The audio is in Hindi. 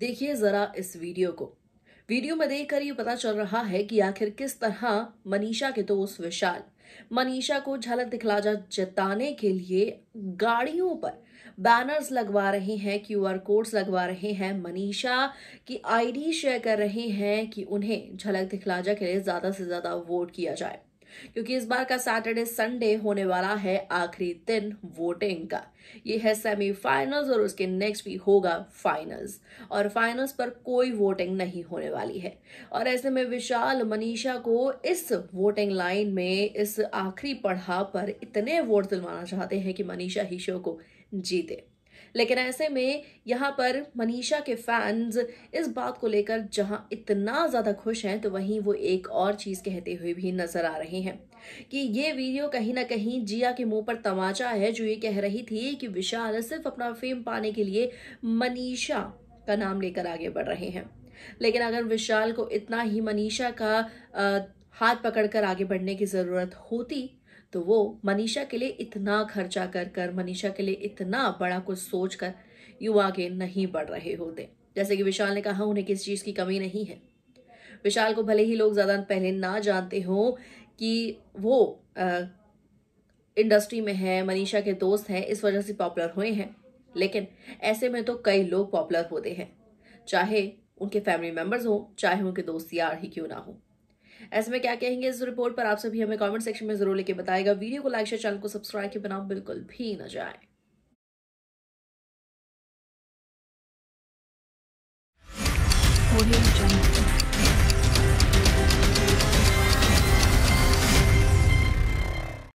देखिए जरा इस वीडियो को वीडियो में देखकर ये पता चल रहा है कि आखिर किस तरह मनीषा के दोस्त विशाल मनीषा को झलक दिखलाजा जताने के लिए गाड़ियों पर बैनर्स लगवा रहे हैं क्यूआर कोड्स लगवा रहे हैं मनीषा की आईडी शेयर कर रहे हैं कि उन्हें झलक दिखलाजा के लिए ज्यादा से ज्यादा वोट किया जाए क्योंकि इस बार का सैटरडे संडे होने वाला है आखिरी दिन वोटिंग का ये है सेमीफाइनल्स और उसके नेक्स्ट वीक होगा फाइनल्स और फाइनल्स पर कोई वोटिंग नहीं होने वाली है और ऐसे में विशाल मनीषा को इस वोटिंग लाइन में इस आखिरी पढ़ाव पर इतने वोट दिलवाना चाहते हैं कि मनीषा ही शो को जीते लेकिन ऐसे में यहाँ पर मनीषा के फैंस इस बात को लेकर जहाँ इतना ज़्यादा खुश हैं तो वहीं वो एक और चीज़ कहते हुए भी नज़र आ रहे हैं कि ये वीडियो कहीं ना कहीं जिया के मुंह पर तमाचा है जो ये कह रही थी कि विशाल सिर्फ अपना फेम पाने के लिए मनीषा का नाम लेकर आगे बढ़ रहे हैं लेकिन अगर विशाल को इतना ही मनीषा का हाथ पकड़कर आगे बढ़ने की ज़रूरत होती तो वो मनीषा के लिए इतना खर्चा कर कर मनीषा के लिए इतना बड़ा कुछ सोच कर युवा आगे नहीं बढ़ रहे होते जैसे कि विशाल ने कहा उन्हें किस चीज़ की कमी नहीं है विशाल को भले ही लोग ज़्यादा पहले ना जानते हों कि वो आ, इंडस्ट्री में है मनीषा के दोस्त हैं इस वजह से पॉपुलर हुए हैं लेकिन ऐसे में तो कई लोग पॉपुलर होते हैं चाहे उनके फैमिली मेम्बर्स हों चाहे उनके दोस्त यार ही क्यों ना हों ऐसे में क्या कहेंगे इस रिपोर्ट पर आप सभी हमें कमेंट सेक्शन में जरूर लेके बताएगा वीडियो को लाइक शेयर चैनल को सब्सक्राइब के बनाओ बिल्कुल भी न जाए audio jungle